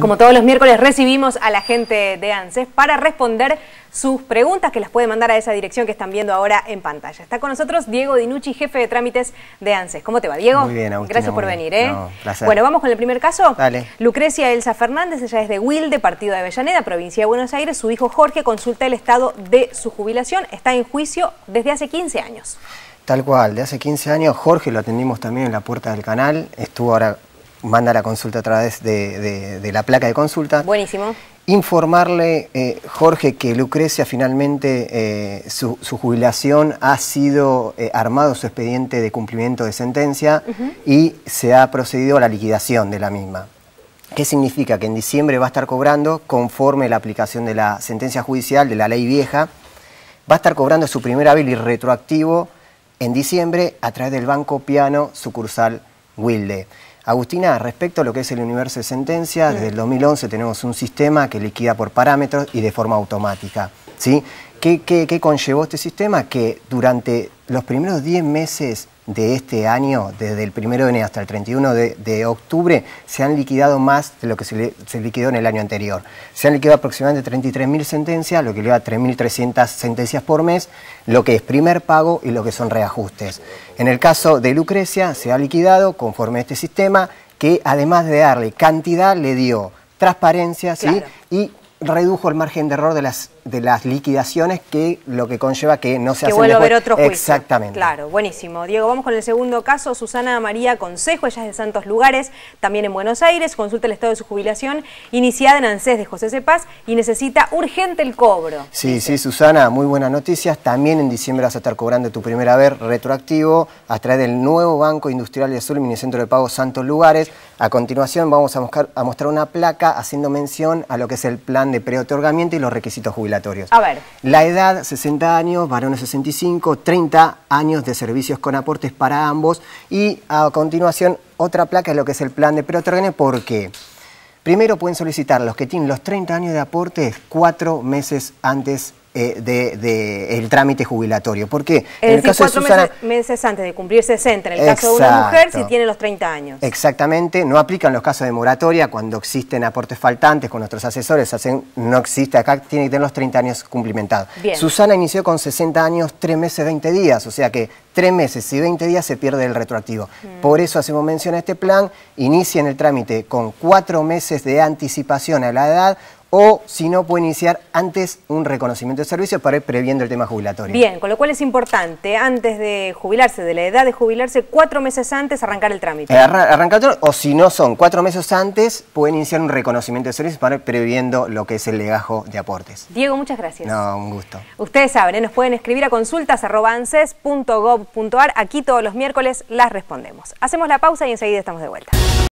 Como todos los miércoles recibimos a la gente de ANSES para responder sus preguntas que las puede mandar a esa dirección que están viendo ahora en pantalla. Está con nosotros Diego Dinucci, jefe de trámites de ANSES. ¿Cómo te va, Diego? Muy bien, Gracias por venir. ¿eh? bueno, vamos con el primer caso. Dale. Lucrecia Elsa Fernández, ella es de Wilde, partido de Avellaneda, provincia de Buenos Aires. Su hijo Jorge consulta el estado de su jubilación. Está en juicio desde hace 15 años. Tal cual, de hace 15 años Jorge lo atendimos también en la puerta del canal, estuvo ahora manda la consulta a través de, la placa de consulta. Buenísimo. Informarle, eh, Jorge, que Lucrecia finalmente eh, su, jubilación ha sido eh, armado su expediente de cumplimiento de sentencia y se ha procedido a la liquidación de la misma. ¿Qué significa? Que en diciembre va a estar cobrando, conforme la aplicación de la sentencia judicial, de la ley vieja, va a estar cobrando su primer hábil y retroactivo en diciembre a través del Banco Piano Sucursal Wilde. Agustina, respecto a lo que es el universo de sentencia, desde el 2011 tenemos un sistema que liquida por parámetros y de forma automática. ¿sí? ¿Qué, qué conllevó este sistema? Que durante los primeros 10 meses de este año, desde el 1 de enero hasta el 31 de, octubre, se han liquidado más de lo que se, liquidó en el año anterior. Se han liquidado aproximadamente 33.000 sentencias, lo que lleva a 3.300 sentencias por mes, lo que es primer pago y lo que son reajustes. En el caso de Lucrecia, se ha liquidado conforme a este sistema, que además de darle cantidad, le dio transparencia y redujo el margen de error de las de las liquidaciones que lo que conlleva que no se que vuelva a haber otro juicio. Exactamente. Claro, buenísimo. Diego, vamos con el segundo caso. Susana María Consejo, ella es de Santos Lugares, también en Buenos Aires, consulta el estado de su jubilación iniciada en ANSES de José Cepaz y necesita urgente el cobro. Sí, sí, Susana, muy buenas noticias. También en diciembre vas a estar cobrando tu primera vez retroactivo a través del nuevo Banco Industrial de Azul, Minicentro de Pago Santos Lugares. A continuación vamos a, mostrar una placa haciendo mención a lo que es el plan de preotorgamiento y los requisitos jubilados. A ver. La edad, 60 años, varones 65, 30 años de servicios con aportes para ambos y a continuación otra placa es lo que es el plan de ¿Por porque primero pueden solicitar los que tienen los 30 años de aportes cuatro meses antes del eh, de, trámite jubilatorio. ¿Por qué? en el caso de Susana, meses, antes de cumplir 60, en el caso de una mujer, si tiene los 30 años. Exactamente, no aplican los casos de moratoria cuando existen aportes faltantes con nuestros asesores, hacen, no existe acá, tiene que tener los 30 años cumplimentados. Susana inició con 60 años, 3 meses, 20 días, o sea que 3 meses y 20 días se pierde el retroactivo. Mm. Por eso hacemos mención a este plan, Inicia en el trámite con cuatro meses de anticipación a la edad o si no puede iniciar antes un reconocimiento de servicio para ir previendo el tema jubilatorio. Bien, con lo cual es importante antes de jubilarse, de la edad de jubilarse, cuatro meses antes arrancar el trámite. Eh, arrancar o si no son cuatro meses antes, pueden iniciar un reconocimiento de servicios para ir previendo lo que es el legajo de aportes. Diego, muchas gracias. No, un gusto. Ustedes saben, ¿eh? nos pueden escribir a consultas.gov.ar, aquí todos los miércoles las respondemos. Hacemos la pausa y enseguida estamos de vuelta.